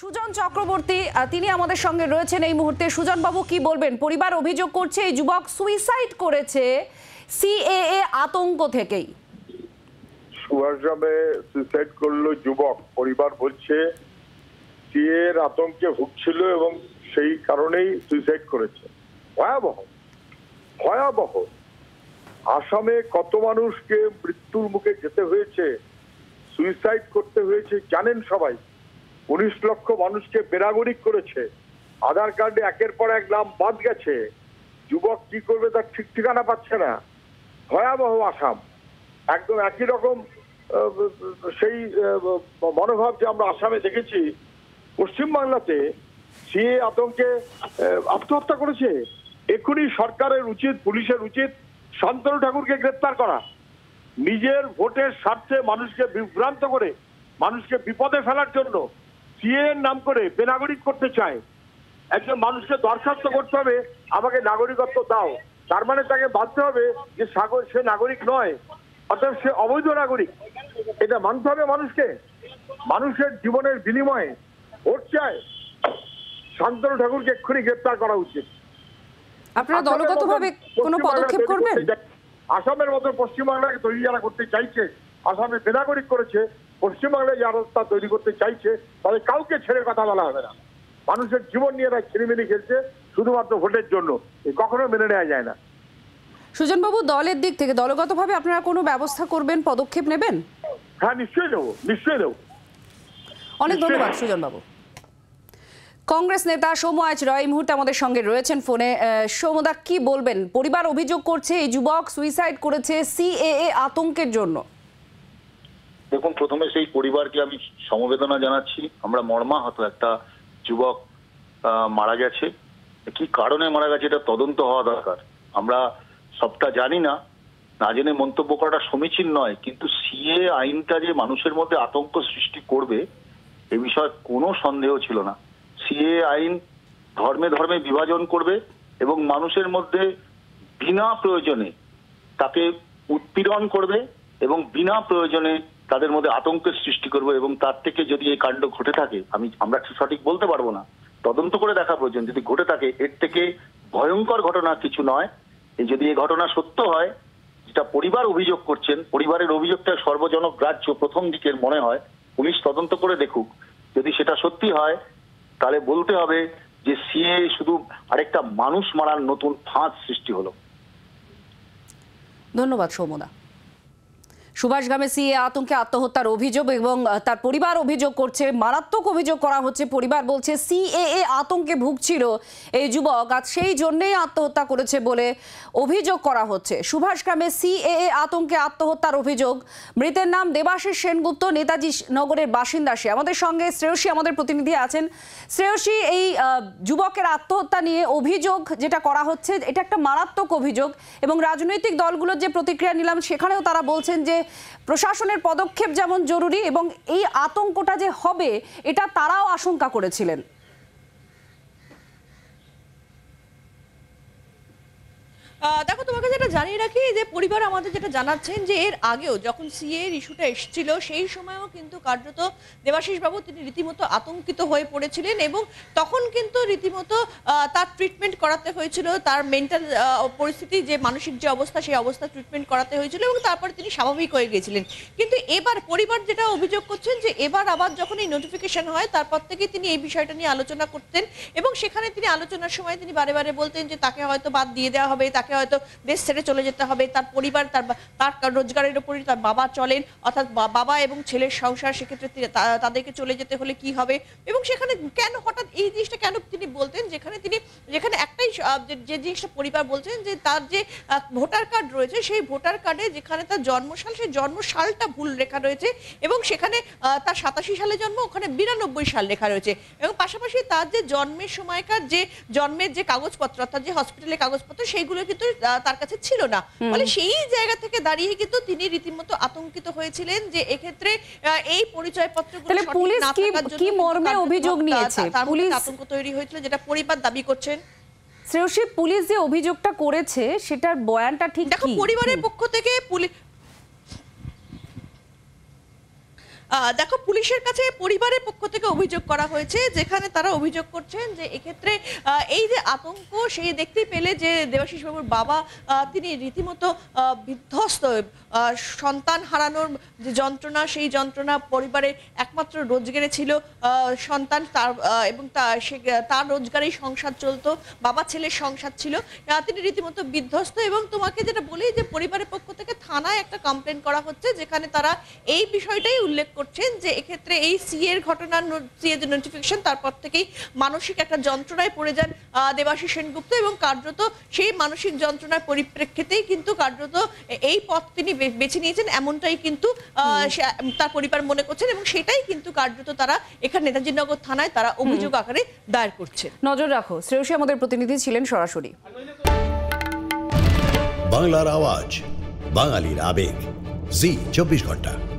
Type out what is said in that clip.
সুজন চক্রবর্তী তিনি আমাদের সঙ্গে রয়েছেন এই মুহূর্তে সুজনবাবু কি বলবেন পরিবার অভিযোগ করছে এই যুবক সুইসাইড করেছে সিএএ আতঙ্ক থেকেই সুভাষগ্রামে সুইসাইড করলো যুবক পরিবার বলছে সিএর আতঙ্কে ভুগছিল এবং সেই কারণেই সুইসাইড করেছে ভয়াবহ ভয়াবহ আসামে কত মানুষকে মৃত্যুর মুখে যেতে হয়েছে সুইসাইড করতে হয়েছে জানেন সবাই উনিশ লক্ষ মানুষকে বেরাগরিক করেছে আধার কার্ডে একের পর এক নাম বাদ গেছে যুবক কি করবে তার ঠিক ঠিকানা পাচ্ছে না ভয়াবহ আসাম একদম একই রকম সেই মনোভাব যে আমরা আসামে দেখেছি পশ্চিমবাংলাতে সিএ আতঙ্কে আত্মহত্যা করেছে এক্ষুনি সরকারের উচিত পুলিশের উচিত শান্তনু ঠাকুরকে গ্রেপ্তার করা নিজের ভোটের স্বার্থে মানুষকে বিভ্রান্ত করে মানুষকে বিপদে ফেলার জন্য সিএ নাম করে বেনাগরিক করতে চায় একজন মানুষকে দরখাস্ত করতে হবে আমাকে নাগরিকত্ব দাও তার মানে তাকে বাঁধতে হবে যে সাগর সে নাগরিক নয় অর্থাৎ সে অবৈধ নাগরিক এটা মানতে হবে মানুষকে মানুষের জীবনের বিনিময়ে ওর চায় শান্তনু ঠাকুরকে এক্ষুনি গ্রেপ্তার করা উচিত আপনারা দলগতভাবে কোনো পদক্ষেপ করবেন আসামের মতো পশ্চিমবাংলাকে তৈরি যারা করতে চাইছে আসামে বেনাগরিক করেছে পশ্চিমবাংলায় যারা তা তৈরি করতে চাইছে তাদের কাউকে ছেড়ে কথা বলা হবে না মানুষের জীবন নিয়ে এরা ছিনিমিনি খেলছে শুধুমাত্র ভোটের জন্য কখনো মেনে নেওয়া যায় না সুজনবাবু দলের দিক থেকে দলগতভাবে আপনারা কোনো ব্যবস্থা করবেন পদক্ষেপ নেবেন হ্যাঁ নিশ্চয়ই দেবো নিশ্চয়ই দেবো অনেক ধন্যবাদ সুজনবাবু কংগ্রেস নেতা সৌম্য আজ রয় এই মুহূর্তে আমাদের সঙ্গে রয়েছেন ফোনে সৌমদা কি বলবেন পরিবার অভিযোগ করছে এই যুবক সুইসাইড করেছে সিএএ আতঙ্কের জন্য দেখুন প্রথমে সেই পরিবারকে আমি সমবেদনা জানাচ্ছি আমরা মর্মাহত একটা যুবক মারা গেছে কি কারণে মারা গেছে এটা তদন্ত হওয়া দরকার আমরা সবটা জানি না না জেনে মন্তব্য করাটা সমীচীন নয় কিন্তু সিএ আইনটা যে মানুষের মধ্যে আতঙ্ক সৃষ্টি করবে এ বিষয়ে কোনো সন্দেহ ছিল না সিএ আইন ধর্মে ধর্মে বিভাজন করবে এবং মানুষের মধ্যে বিনা প্রয়োজনে তাকে উৎপীড়ন করবে এবং বিনা প্রয়োজনে তাদের মধ্যে আতঙ্কের সৃষ্টি করব এবং তার থেকে যদি এই কাণ্ড ঘটে থাকে আমি আমরা সঠিক বলতে পারবো না তদন্ত করে দেখা প্রয়োজন যদি ঘটে থাকে এর থেকে ভয়ঙ্কর ঘটনা কিছু নয় যদি এ ঘটনা সত্য হয় যেটা পরিবার অভিযোগ করছেন পরিবারের অভিযোগটা সর্বজনক গ্রাহ্য প্রথম দিকের মনে হয় পুলিশ তদন্ত করে দেখুক যদি সেটা সত্যি হয় তাহলে বলতে হবে যে সিএ শুধু আরেকটা মানুষ মারার নতুন ফাঁদ সৃষ্টি হলো ধন্যবাদ সৌমদা সুভাষগ্রামে সিএ আতঙ্কে আত্মহত্যার অভিযোগ এবং তার পরিবার অভিযোগ করছে মারাত্মক অভিযোগ করা হচ্ছে পরিবার বলছে সিএএ আতঙ্কে ভুগছিল এই যুবক আজ সেই জন্যেই আত্মহত্যা করেছে বলে অভিযোগ করা হচ্ছে সুভাষগ্রামে সিএএ আতঙ্কে আত্মহত্যার অভিযোগ মৃতের নাম দেবাশিস সেনগুপ্ত নেতাজি নগরের বাসিন্দা সে আমাদের সঙ্গে শ্রেয়সী আমাদের প্রতিনিধি আছেন শ্রেয়সী এই যুবকের আত্মহত্যা নিয়ে অভিযোগ যেটা করা হচ্ছে এটা একটা মারাত্মক অভিযোগ এবং রাজনৈতিক দলগুলোর যে প্রতিক্রিয়া নিলাম সেখানেও তারা বলছেন যে প্রশাসনের পদক্ষেপ যেমন জরুরি এবং এই আতঙ্কটা যে হবে এটা তারাও আশঙ্কা করেছিলেন দেখো তোমাকে যেটা জানিয়ে রাখি যে পরিবার আমাদের যেটা জানাচ্ছেন যে এর আগেও যখন সিএ এর ইস্যুটা এসেছিল সেই সময়ও কিন্তু কার্যত দেবাশিস বাবু তিনি রীতিমতো আতঙ্কিত হয়ে পড়েছিলেন এবং তখন কিন্তু রীতিমতো তার ট্রিটমেন্ট করাতে হয়েছিল তার মেন্টাল পরিস্থিতি যে মানসিক যে অবস্থা সেই অবস্থা ট্রিটমেন্ট করাতে হয়েছিল এবং তারপরে তিনি স্বাভাবিক হয়ে গিয়েছিলেন কিন্তু এবার পরিবার যেটা অভিযোগ করছেন যে এবার আবার যখন এই নোটিফিকেশন হয় তারপর থেকে তিনি এই বিষয়টা নিয়ে আলোচনা করতেন এবং সেখানে তিনি আলোচনার সময় তিনি বারে বারে বলতেন যে তাকে হয়তো বাদ দিয়ে দেওয়া হবে তাকে তাকে হয়তো দেশ ছেড়ে চলে যেতে হবে তার পরিবার তার তার রোজগারের উপরই তার বাবা চলেন অর্থাৎ বাবা এবং ছেলের সংসার সেক্ষেত্রে তাদেরকে চলে যেতে হলে কি হবে এবং সেখানে কেন হঠাৎ এই জিনিসটা কেন তিনি বলতেন যেখানে তিনি যে জিনিসটা পরিবার বলছেন যে তার যে ভোটার কার্ড রয়েছে সেই ভোটার কার্ডে যেখানে তার জন্মসাল সেই জন্মসালটা ভুল লেখা রয়েছে এবং সেখানে তার সাতাশি সালে জন্ম ওখানে বিরানব্বই সাল লেখা রয়েছে এবং পাশাপাশি তার যে জন্মের সময়কার যে জন্মের যে কাগজপত্র অর্থাৎ যে হসপিটালের কাগজপত্র সেইগুলো কিন্তু তার কাছে ছিল না ফলে সেই জায়গা থেকে দাঁড়িয়ে কিন্তু তিনি রীতিমতো আতঙ্কিত হয়েছিলেন যে এক্ষেত্রে এই পরিচয়পত্রগুলো পুলিশ কি মর্মে অভিযোগ নিয়েছে পুলিশ আতঙ্ক তৈরি হয়েছিল যেটা পরিবার দাবি করছেন শ্রেয়সী পুলিশ যে অভিযোগটা করেছে সেটার বয়ানটা ঠিক দেখো পরিবারের পক্ষ থেকে দেখো পুলিশের কাছে পরিবারের পক্ষ থেকে অভিযোগ করা হয়েছে যেখানে তারা অভিযোগ করছেন যে এক্ষেত্রে এই যে আতঙ্ক সেই দেখতেই পেলে যে দেবাশিস বাবুর বাবা তিনি রীতিমতো বিধ্বস্ত সন্তান হারানোর যে যন্ত্রণা সেই যন্ত্রণা পরিবারের একমাত্র রোজগারে ছিল সন্তান তার এবং তার রোজগারেই সংসার চলতো বাবা ছেলের সংসার ছিল তিনি রীতিমতো বিধ্বস্ত এবং তোমাকে যেটা বলি যে পরিবারের পক্ষ থেকে থানায় একটা কমপ্লেন করা হচ্ছে যেখানে তারা এই বিষয়টাই উল্লেখ করছেন যে এক্ষেত্রে এই সি এর ঘটনার নোটিফিকেশন তারপর থেকেই মানসিক একটা যন্ত্রণায় পড়ে যান দেবাশী সেনগুপ্ত এবং কার্যত সেই মানসিক যন্ত্রণার পরিপ্রেক্ষিতেই কিন্তু কার্যত এই পথ তিনি বেছে নিয়েছেন এমনটাই কিন্তু তার পরিবার মনে করছেন এবং সেটাই কিন্তু কার্যত তারা এখানে নেতাজিনগর থানায় তারা অভিযোগ আকারে দায়ের করছে নজর রাখো শ্রেয়সী আমাদের প্রতিনিধি ছিলেন সরাসরি বাংলার আওয়াজ বাঙালির আবেগ জি চব্বিশ ঘন্টা